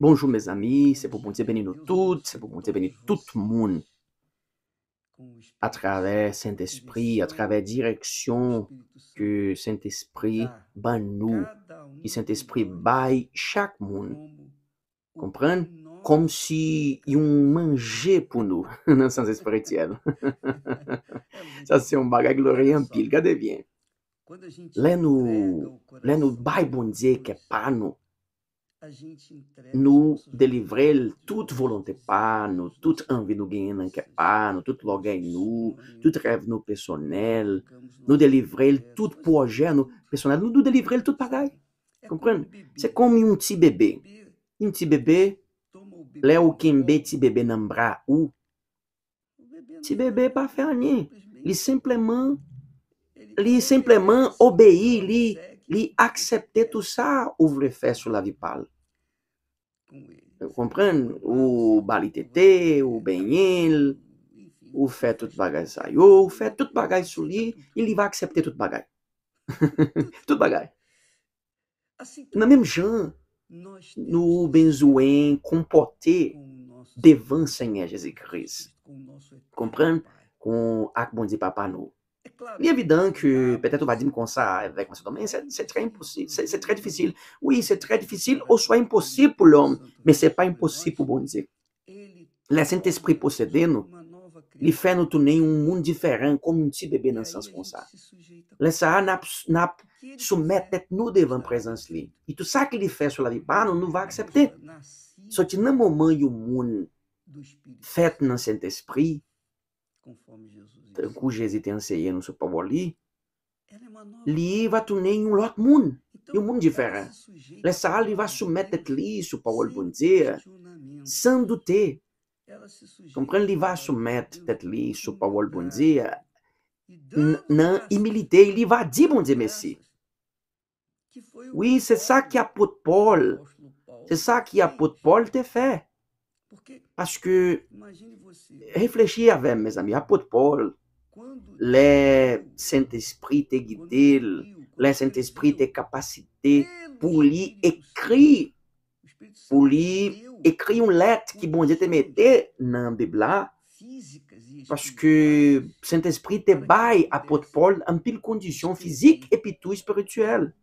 Bonjour mes amis, c'est pour vous bénir nous toutes' pour pour vous moun te beni tout monde, à travers Saint-Esprit, à travers direction que Saint-Esprit ban nous, et Saint-Esprit baille chaque monde. Comprenez? Comme si yon pour pour nous, dans sens Ça, c'est Ça c'est un gloryen pile, regardez bien. Lè nous lè nous dieu qui est pas nous? nous délivrer toute volonté par nous, toute envie nous gagner que par nous, toute l'orgueil nous, tout rêve nous personnel, nous délivrer tout projet nous personnel, nous, nous délivrer tout pareil. Comprenez? C'est comme un petit bébé. Un petit bébé, là où un petit bébé dans bras ou petit bébé pas faire rien. Il simplement, il simplement obéit, il li aksepte tout sa ou vle fè sou la vi pal. o kompren, ou bali tete, ou benyen, ou fè tout bagay sa yo, ou fè tout bagay sou li, li va aksepte tout bagay. tout bagay. Nan menm jan, nou benzouen kompote devan Senye Jezi Kris. Kompren, kon ak bondi papa nou. É evidente é que peut-être on va dire comme ça avec M. Domaine, c'est très impossible, c'est très difficile. Oui, c'est très difficile ou soit impossible pour l'homme, mais pas impossível é para o dizer. Le Saint-Esprit possédendo lhe fait nous tourner um mundo diferente, como um petit bebê naissance comme ça. Le Sahara n'a n'a soumettre nous devant présence lui. E tu ça que ele fait sur la vie, bah, não vai accepter. se que no moment où o mundo fait dans Saint-Esprit, cuja existência é no então, seu povo ali, li va tornar um lot món, um mundo diferent. La Sahara li va sometre li, su poble bon dia, sendo te. Comprèn, li va sometre li, su povo bon dia, nan humilité, li va dizer, bon dia merci. Oui, c'est ça qui a pot Paul. C'est ça qui a pot Paul te fait. Parce que, réfléchis avec mes amis, apôtre Paul, le Saint-Esprit te guide, le Saint-Esprit te capacité pour lui écrire pour lui écrire une lettre qui, bon metté te mette bible, parce que Saint-Esprit te baillé à Paul en pile condition physique et puis spirituel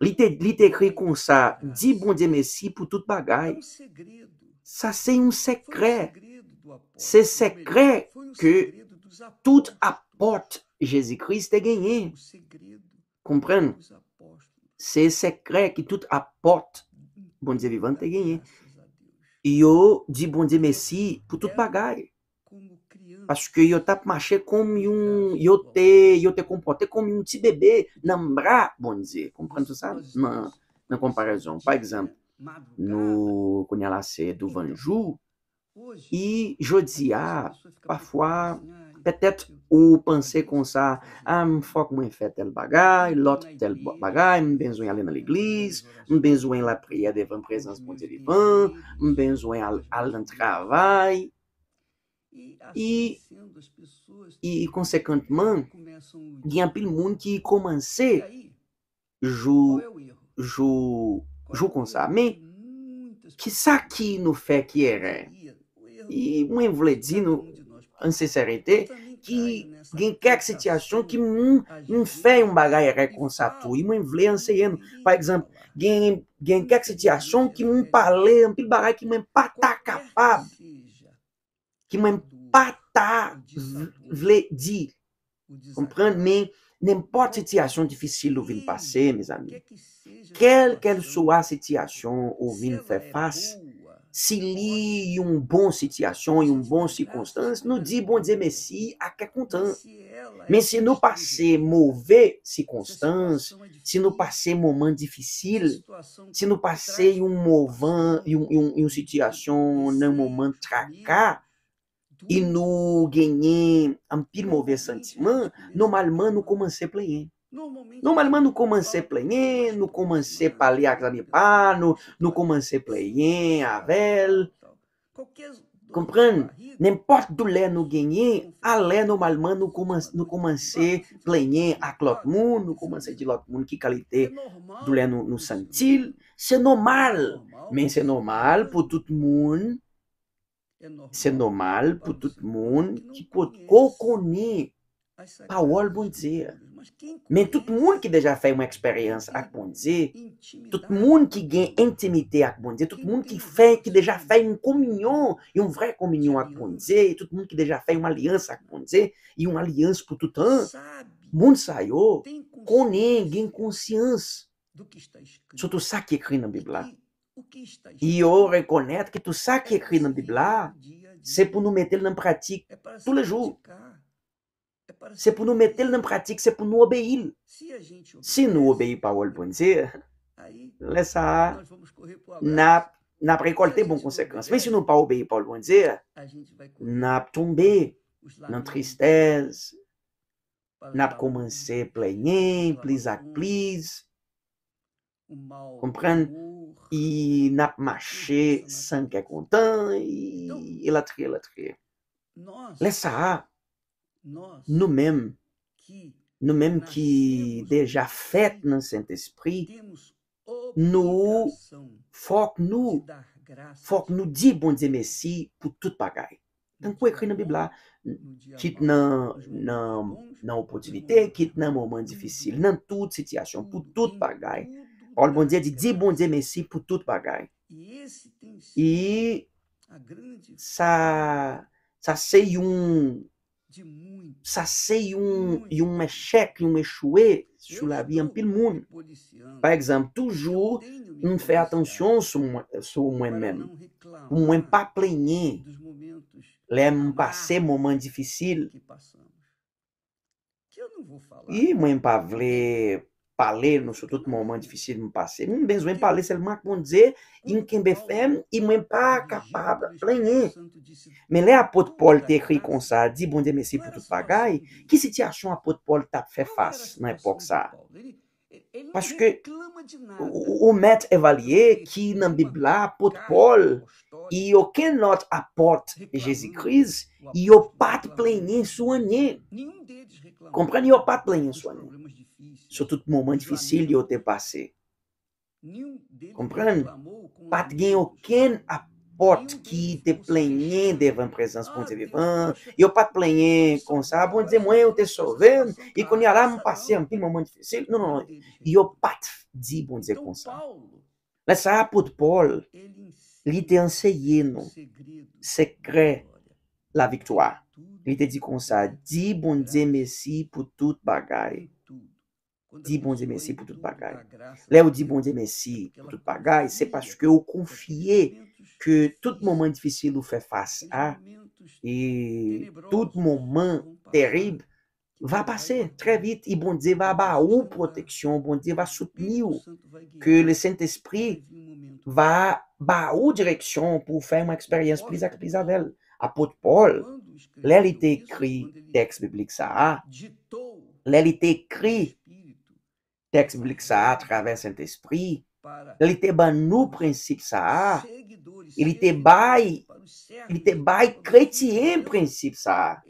spirituel. te, écrit comme ça dit bon Dieu Messie pour tout um ça c'est un um secret c'est un secret um que tout apporte Jésus-Christ est gagné. Comprendre? é secret que tudo aporta Bom Dia Vivante est gagné. E eu de bom dia Messi por tudo pagar. acho que eu tap marché como um, eu te, eu te comportei como um petit bebê, lembrar bom dia. Compreende ça? Na, na comparação, por exemplo, no Cunhalacê do Vanju, e Jodiá, parfois, petet ou panse kon sa, a m fok mwen fe tel bagay, lot tel bagay, m benzoen alen al iglis, m benzoen la priya devan prezans ponte divan, m benzoen alen travay, i konsekantman, gyan pil moun ki komanse, jou, jou, jou kon sa, men, kisa ki nou fe ki eren? E mwen vle di nou insincerité, que gen kek sityasyon ki mwen um yon bagay rekonsatou, yon mwen vle por Par eksemp, gen, gen kek sityasyon ki mwen pale yon pil bagay ki mwen pata kapab, ki mwen pata vle di. Komprende, men, n'importe situação difícil ou vin pase, mes ami. Kel kel sou a sityasyon ou vin fè se li um bom situação e um bom circunstância, nous dit, bon Dieu, merci, à quel contando, mas se não é é passei mover circunstância, se não é passei momento difícil, se não passei um moment, une, situation, un moment tracas, e nous ganhei um pile mauvais sentiment, normalement, nous commençons à Normalmente no commencez plein, nous commencez parler avec né? l'ami pano, nous commencez plein avec. Comprendre? N'importe douleur nous gagner, allez normalement nous commencer nous commencer plein avec l'autre monde, nous commencer de ah, que monde qui qualité douleur nous nous Isso é normal. Mais é normal para todo mundo. Isso é normal pour mundo que monde qui peut connaître parole bon dia. Mas todo mundo que já fez é uma experiência com bon Deus, todo mundo que tem intimidade com bon Deus, todo mundo que, fez, que já fez uma comunhão, e uma vraie comunhão é com bon Deus, todo mundo que já fez uma aliança com bon Deus, e uma aliança por todo o mundo saiu com ninguém consciência do que tu sabe o que é escrito na Bíblia. E eu reconheço que tu sabe o é que é escrito na Bíblia, é para nos meter na prática, todos os lejou. C'est pour nous mettre dans la pratique, c'est pour nous obéir. Si nous n'obéissons pas à Paul Bundy, laissez-le. Nous n'avons pas récolté bonnes conséquences. Mais si nous pas obéir à Paul Bundy, nous n'avons dans la tristesse. Nous commencer pas à pleigner, plus à plus. Vous comprenez? Nous n'avons pas sans être contents. Nous n'avons pas récolté. Laissez-le. Nou menm ki deja fèt nan Saint-Esprit, nou fòk nou di bondye mesi pou tout bagay. Dan pou ekri nan Bibla, kit nan opotivite, kit nan momen difisil, nan tout sityasyon, bon pou tout bagay. Or, bondye di di bondye mesi pou tout bagay. E sa se yon... Sa se yon mechèk, yon mechouè, sou la vi an pil moun. Par exemple, toujou yon fè atansyon sou mwen men. Mwen pa plenye, lè mwen pase momen difisil. I mwen pa vle... pale, nou sou tout mouman, difisil mou pase, mwen bezwen pale, selman kondze, yon ken befen, yon mwen pa kapab, plenye. Men le apot pol te ekri kon sa, di bon de mesi pou tout bagay, ki si ti achon apot pol tap fefas nan epok sa? Paske, ou met evalye ki nan bibla apot pol, yo ken not apot jesikriz, yo pat plenye sou anye. Komprene, yo pat plenye sou anye. Sotout mouman difisil yo te pase. Komprende? Pat gen yo ken apot ki te plenye devan prezans pou te vivan. Yo pat plenye kon sa. Bon deze, mwen yo te soven. E kon ya la mou pase anpil mouman difisil. Non, non, non, yo pat di bon deze kon sa. La sa apot Paul, li te anseyen nou. Sekre la viktoua. Li te di kon sa. Di bon deze mesi pou tout bagay. dit « bon Dieu merci pour tout bagaille ». Là, ou dit « bon Dieu merci pour tout C'est parce que ou confiez que tout moment difficile ou fait face à hein. et tout moment terrible va passer très vite et « bon Dieu va avoir ou protection, « bon Dieu va soutenir que le Saint-Esprit va avoir direction pour pour faire une expérience plus avec à Apote Paul, lè écrit était écrit texte biblique, ça a, hein. lè il écrit texte biblique ça a travers Saint-Esprit, ele te banu princípio prinsip sa ele te bai ele te bai chrétien prinsip sa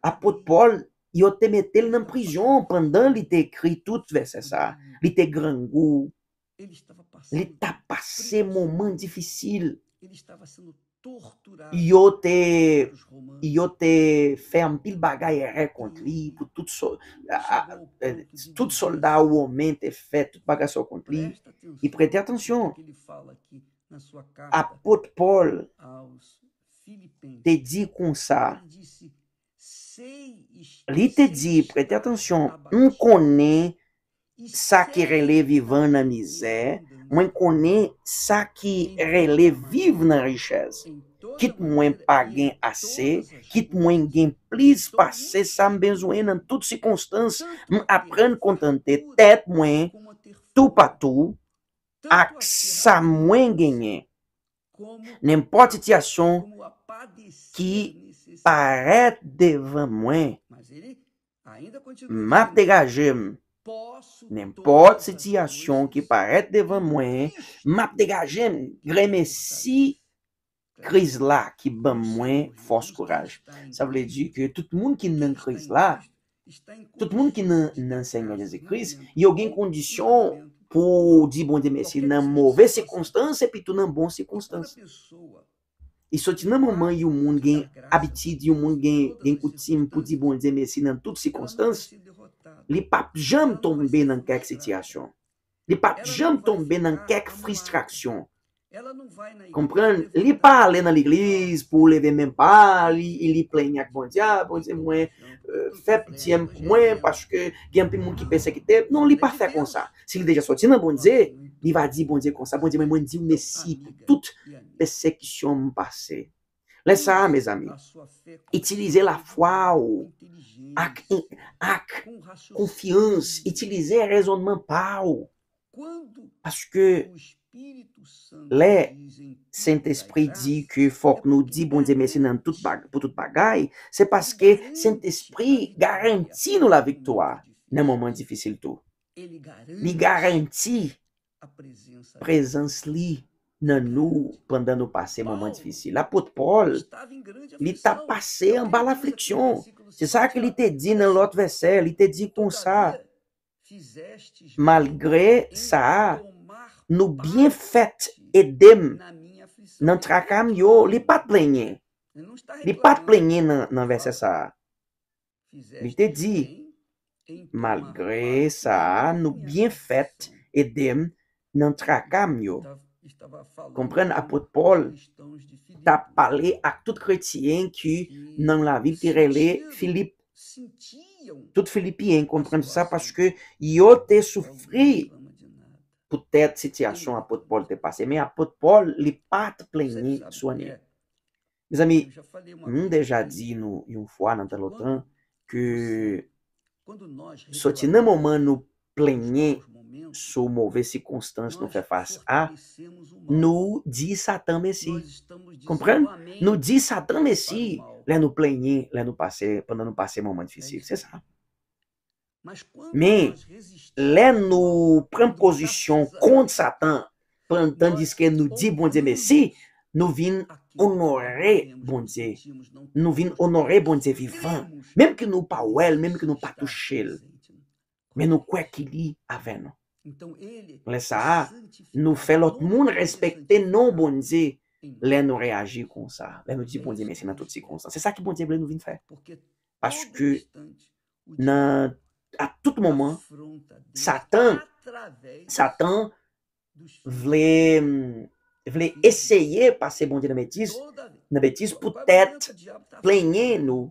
Apôtre Apot Paul, yo te metel na prisão, pendant li te kri tout verse sa, li te grangou, li ta Ele estava sendo e eu té, i eu té fer un pil bagall a res contra li, so, a, a, a, é, soldat o home té fet tot bagall so e preste atenção a atenció, Paul te di com sa, li te di, preste atenção un conè sa que relè vivant na misère, Mwen konen sa ki rele vive nan richez. Kit mwen pagyen ase, kit mwen gen plis pase, sa mbenzwen nan tout si konstans m apren kontante tet mwen tou patou ak sa mwen genyen. Nem poti ti ason ki paret devan mwen, ma te gaje m. Nèmpote sityasyon ki parete devan mwen, map degajen, greme si kriz la ki ban mwen fos koraj. Sa vle di ki tout moun ki nan kriz la, tout moun ki nan se engajen se kriz, yo gen kondisyon pou di bon de mesi nan mouve sikonstanse, pi tou nan bon sikonstanse. I soti nan moun man yo moun gen abitid, yo moun gen koutim pou di bon de mesi nan tout sikonstanse, Li pa jom tombe nan kek sityasyon. Li pa jom tombe nan kek fristraksyon. Komprende, li pa ale nan l'iglise pou leve men pa, li plenye ak bondi, ah, bondi mwen, euh, fe piti mwen, pache ke gen pimi mwen ki persekite, non, li pa fe konsa. Si li deja soti nan bondi, li va di bondi konsa, bondi mwen mwen di mnesi pou tout persekisyon mwen pasey. Lè sa, mèz amin. Itilize la fwa ou, oh. ak, ak, konfians, itilize rezonman pa ou. Paske lè, Sint Espri di ki fok nou di, bon di mesi nan tout bagay, se paske Sint Espri garanti nou la viktoa nan mouman difisil tou. Ni garanti prezans li. nan nou, pandan nou pase momen difisi. La potpol, li ta pase an bal afriksyon. Se sa ki li te di nan lot vese, li te di kon sa. Malgre sa, nou bien fet edem, nan trakam yo, li pat plenye. Li pat plenye nan vese sa. Li te di, malgre sa, nou bien fet edem, nan trakam yo. kompren apotpol, ta pale ak tout kretien ki nan la vil tirele, tout filipien, kompren sa, paske yo te soufri, potec sitiasyon apotpol te pase, men apotpol li pat pleni swanye. Me zami, m deja di nou yon fwa nan tel otan, ke soti nan moman nou pleni, plenhe sumo, ver-se constante no que faz a, ah, no de Satan Messi. Compreende? No de Satan Messi, lá no plenhe, lá no passei, quando é no passei momento é difícil, é você sabe. Mas, lá no preposição contra Satan, plantando diz que no de bom de Messi, não vim honorer bon Dieu. Não vim honorer bon Dieu vivant. Mesmo que não pa ouel, mesmo que não pa toucher Men nou kwek ili avè nan. Le sa a, nou fè lot moun respekte nan bondze le nou reagi kon sa. Le nou ti bondze mesi nan tout si kon sa. Se sa ki bondze vle nou vin fè. Pache ke nan, a tout mounman, satan vle eseye pase bondze de metis, Nabetis peut-être plaignez-nous,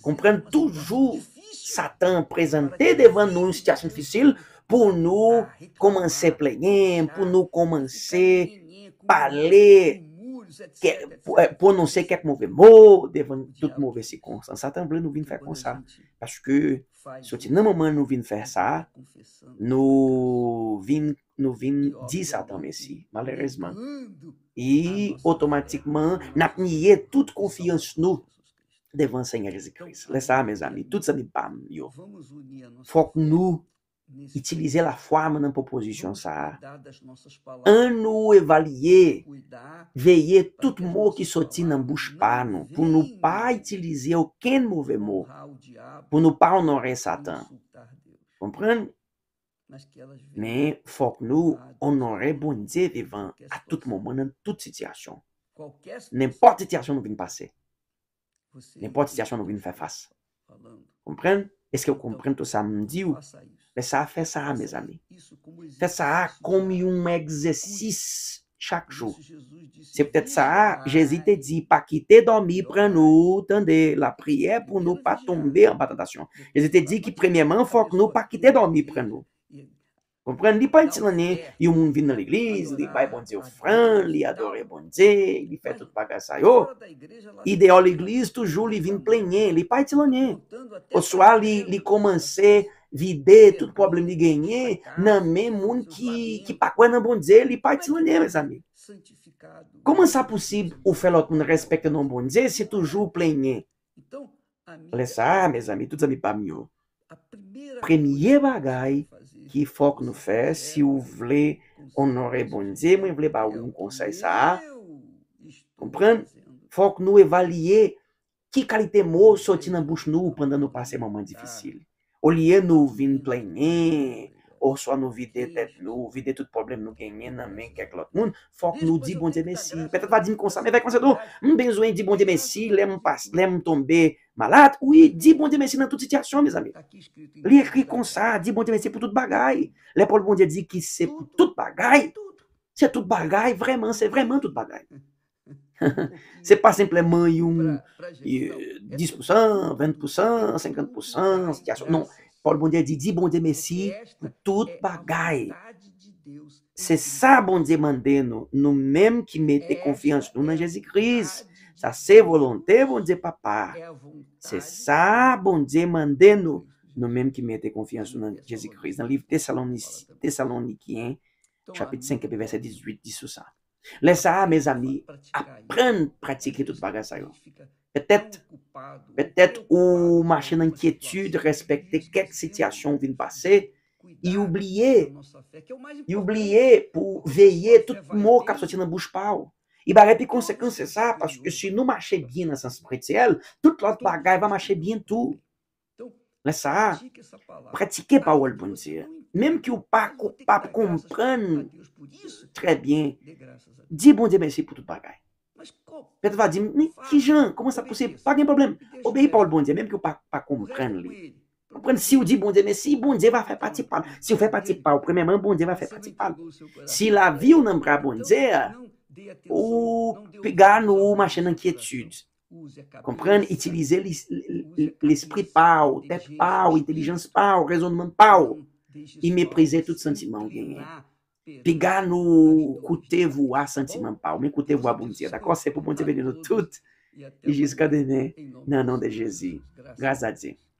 comprendre toujours Satan présenté devant nous une situation difficile pour nous commencer à plaigner, pour nous commencer à parler, prononcer quelques mauvais mots devant toute mauvaise circonstance. Satan voulait nous venir faire comme ça. Parce que, si nous moment nous venons faire ça, nous venons nous vîmes dire ça dans Messie, malheureusement. Et automatiquement, nous avons nié toute confiance nous devant Seigneur Jésus-Christ. Então, Laissez ça, mes é amis, tout ça n'est pas mieux. faut que nous utilisions la foi dans proposition ça. Un nous évaluer, veiller tout mot qui sortit dans bouche par nous, pour nous pas utiliser aucun mauvais mot, pour nous Satan. Comprendre? Mais faut que nous, on aurait devant à tout moment, dans toute situation. N'importe quelle situation nous vient passer. N'importe quelle situation nous vient faire face. Comprenez? Est-ce que vous comprenez tout ça? Me dit Mais ça fait ça, mes amis. Fait ça comme un exercice chaque jour. C'est peut-être ça. Jésus te dit, pas quitter dormir, prends-nous, tendez la prière pour ne pas tomber en tentation. Jésus te dit que premièrement, faut que nous pas quitter dormir, prends-nous. Comprando, ele pode ser e o mundo vindo na igreja, ele vai bom dizer o Fran, ele adora bom dizer, ele faz tudo para sair. E de igreja, tu julho, ele vindo plenê, ele pode ser lanê. O suá, ele comece a viver tudo problema de ganhar, não é mundo que, que para quando bom dizer, ele pode ser lanê, meus amigos. Como é, é possível o felotum respeito não bom se tu julho plenê? Olha então, só, ah, meus amigos, tudo sabe para mim. Primeiro bagaio. ki fok nou fè, si ou vle kon nore bonze, mwen vle ba ou kon say sa a. Kompran? Fok nou evalye ki kalite mò soti nan bouch nou pandan nou pase maman difisil. O liye nou vin pleine... orso anë vitet, u vitet tout problem nou genyen nan men kek lot moun, fok nou di bon diye mesi, petet va di m konsa, me vek konsa nou, m bezwen di bon diye mesi, lem pas, lem tombe malade, oui, di bon diye mesi nan tout sityasyon, mes ami, li ekri konsa, di bon diye mesi pou tout bagay, le pol bon diye di ki se pou tout bagay, se tout bagay, vreman, se vreman tout bagay, Se pa simpleman yon 10%, 20%, 50%, non, Paulo bom dia Didi, bom dia Messi, tudo bagai. Se sa bom dia é é mandando, no mesmo que meter confiança no Jesus Cristo, sa ser volonté bom dia papá. Se sa bom dia mandando, no mesmo que meter confiança no Jesus Cristo. No livro Tessaloniquien, chapitre 5, verset 18, diz isso. ça. Laisse ça, mes amis, apprendre, praticar tudo bagage ça. Peut-être, peut-être ou marcher dans l'inquiétude, respecter quelques situations qui passer, et oublier, et oublier pour veiller tout mot qui sorti dans la bouche Il va avoir conséquence, c'est ça, parce que si nous marchons bien dans le sens spirituel, toute l'autre bagaille va marcher bien tout. Mais ça, pratiquez le bon Dieu. Même vous ou pas, pas comprendre très bien, dis bon Dieu merci pour toute bagaille. Peut-être va dire, mais qui Jean, comment ça peut se Pas de problème, obéis pas au bon Dieu, même que tu ne le pas. Si vous dis bon Dieu, mais si bon Dieu va faire partie de si vous fais partie de premièrement, bon Dieu va faire partie de Si la vie n'a pas bon Dieu, je gagne une machine d'inquiétude. comprends Utiliser l'esprit pauvre, tête pauvre, intelligence pauvre, raisonnement pauvre, et mépriser tout sentiment. no Piganu kutevua santimampau, me kutevua dia, d'accord? C'est pour mon tébé de tudo E diz, cadê, né? Não, não, de Jesus. Graças a Deus.